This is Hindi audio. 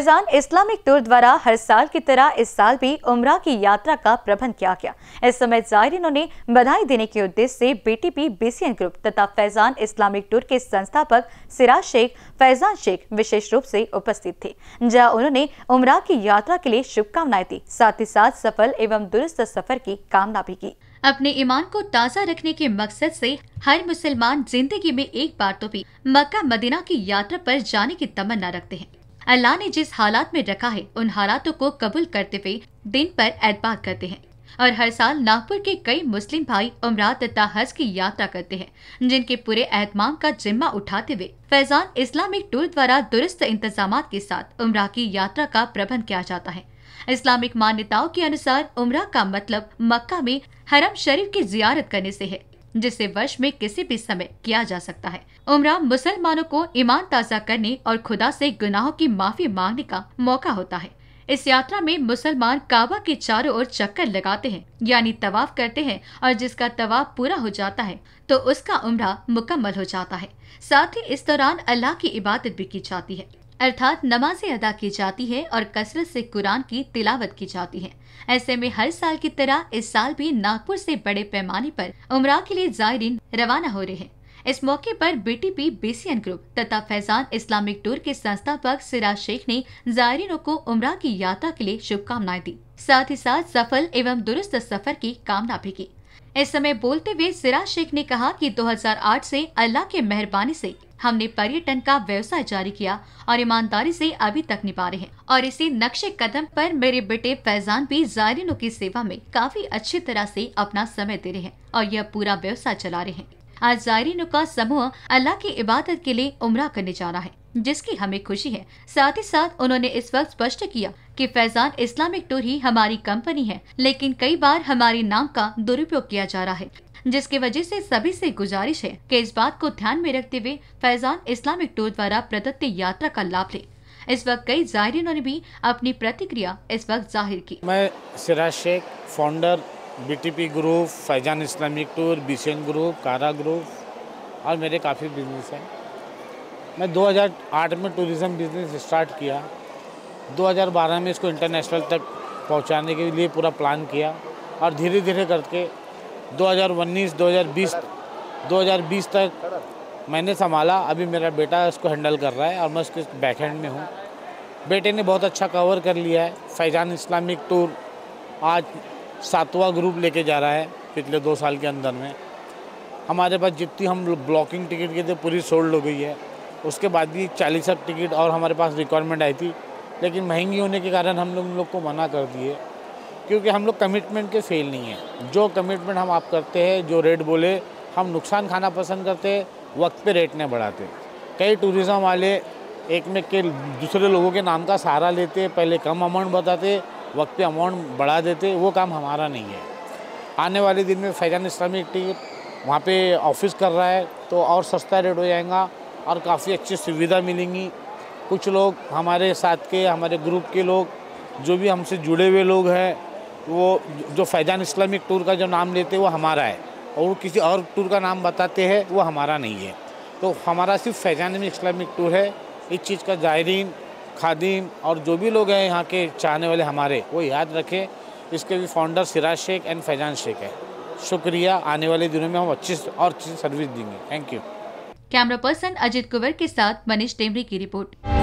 फैजान इस्लामिक टूर द्वारा हर साल की तरह इस साल भी उमरा की यात्रा का प्रबंध किया गया इस समय जायरीनों ने बधाई देने के उद्देश्य से बीटीपी बीसीएन ग्रुप तथा फैजान इस्लामिक टूर के संस्थापक सिराज शेख फैजान शेख विशेष रूप से उपस्थित थे जहां उन्होंने उमरा की यात्रा के लिए शुभकामनाएं दी साथ ही साथ सफल एवं दुरुस्त सफर की कामना भी की अपने ईमान को ताज़ा रखने के मकसद से हर मुसलमान जिंदगी में एक बार तो भी मक्का मदीना की यात्रा पर जाने की तमन्ना रखते हैं अल्लाह ने जिस हालात में रखा है उन हालातों को कबूल करते हुए दिन पर एतबार करते हैं और हर साल नागपुर के कई मुस्लिम भाई उमरा तथा हज की यात्रा करते हैं जिनके पूरे एहतमाम का जिम्मा उठाते हुए फैजान इस्लामिक टूर द्वारा दुरुस्त इंतजाम के साथ उमरा की यात्रा का प्रबंध किया जाता है इस्लामिक मान्यताओं के अनुसार उमरा का मतलब मक्का में हरम शरीफ की जियारत करने से है जिसे वर्ष में किसी भी समय किया जा सकता है उम्र मुसलमानों को ईमान ताजा करने और खुदा से गुनाहों की माफी मांगने का मौका होता है इस यात्रा में मुसलमान काबा के चारों ओर चक्कर लगाते हैं यानी तवाफ करते हैं और जिसका तवाफ पूरा हो जाता है तो उसका उम्र मुकम्मल हो जाता है साथ ही इस दौरान अल्लाह की इबादत भी की जाती है अर्थात नमाजें अदा की जाती है और कसरत से कुरान की तिलावत की जाती है ऐसे में हर साल की तरह इस साल भी नागपुर से बड़े पैमाने पर उमरा के लिए जायरीन रवाना हो रहे हैं इस मौके पर बीटीपी बीसीएन ग्रुप तथा फैजान इस्लामिक टूर के संस्थापक सिराज शेख ने जायरीनों को उमरा की यात्रा के लिए शुभकामनाएं दी साथ ही साथ सफल एवं दुरुस्त सफर की कामना भी की इस समय बोलते हुए सिराज शेख ने कहा कि 2008 से अल्लाह के मेहरबानी से हमने पर्यटन का व्यवसाय जारी किया और ईमानदारी से अभी तक निभा रहे हैं और इसी नक्शे कदम पर मेरे बेटे फैजान भी जायरीनों की सेवा में काफी अच्छी तरह से अपना समय दे रहे हैं और यह पूरा व्यवसाय चला रहे हैं आज जायरीनों का समूह अल्लाह की इबादत के लिए उम्र करने जा रहा है जिसकी हमें खुशी है साथ ही साथ उन्होंने इस वक्त स्पष्ट किया कि फैजान इस्लामिक टूर ही हमारी कंपनी है लेकिन कई बार हमारे नाम का दुरुपयोग किया जा रहा है जिसकी वजह से सभी से गुजारिश है कि इस बात को ध्यान में रखते हुए फैजान इस्लामिक टूर द्वारा प्रदत्त यात्रा का लाभ ले इस वक्त कई जायरीनों ने भी अपनी प्रतिक्रिया इस वक्त जाहिर की मैं Siraj Shaikh founder BTP group Faizan Islamic tour बीसेन ग्रुप कारा ग्रुप और मेरे काफ़ी बिजनेस हैं मैं 2008 में टूरिज़्म बिजनेस स्टार्ट किया 2012 में इसको इंटरनेशनल तक पहुंचाने के लिए पूरा प्लान किया और धीरे धीरे करके 2019 2020 2020 तक मैंने संभाला अभी मेरा बेटा इसको हैंडल कर रहा है और मैं उसके बैक हैंड में हूँ बेटे ने बहुत अच्छा कवर कर लिया है फैजान इस्लामिक टूर आज सातवां ग्रुप लेके जा रहा है पिछले दो साल के अंदर में हमारे पास जितनी हम ब्लॉकिंग टिकट के थे पूरी सोल्ड हो गई है उसके बाद भी चालीस टिकट और हमारे पास रिक्वायरमेंट आई थी लेकिन महंगी होने के कारण हम लोग लोग को मना कर दिए क्योंकि हम लोग कमिटमेंट के फेल नहीं हैं जो कमिटमेंट हम आप करते हैं जो रेट बोले हम नुकसान खाना पसंद करते वक्त पे रेट नहीं बढ़ाते कई टूरिज़म वाले एक में के दूसरे लोगों के नाम का सहारा लेते पहले कम अमाउंट बताते वक्त पे अमाउंट बढ़ा देते वो काम हमारा नहीं है आने वाले दिन में फैजान इस्लामी टीम वहाँ पे ऑफिस कर रहा है तो और सस्ता रेट हो जाएगा और काफ़ी अच्छी सुविधा मिलेंगी कुछ लोग हमारे साथ के हमारे ग्रुप के लोग जो भी हमसे जुड़े हुए लोग हैं वो जो फैजान इस्लामिक टूर का जो नाम लेते हैं वो हमारा है और किसी और टूर का नाम बताते हैं वो हमारा नहीं है तो हमारा सिर्फ फैजान इस्लामिक टूर है इस चीज़ का ज़ायरीन खादिम और जो भी लोग हैं यहाँ के चाहने वाले हमारे वो याद रखें इसके भी फाउंडर सिराज शेख एंड फैजान शेख है शुक्रिया आने वाले दिनों में हम अच्छी और अच्छी सर्विस देंगे thank you camera person Ajit Kunwar के साथ मनीष टेमरी की रिपोर्ट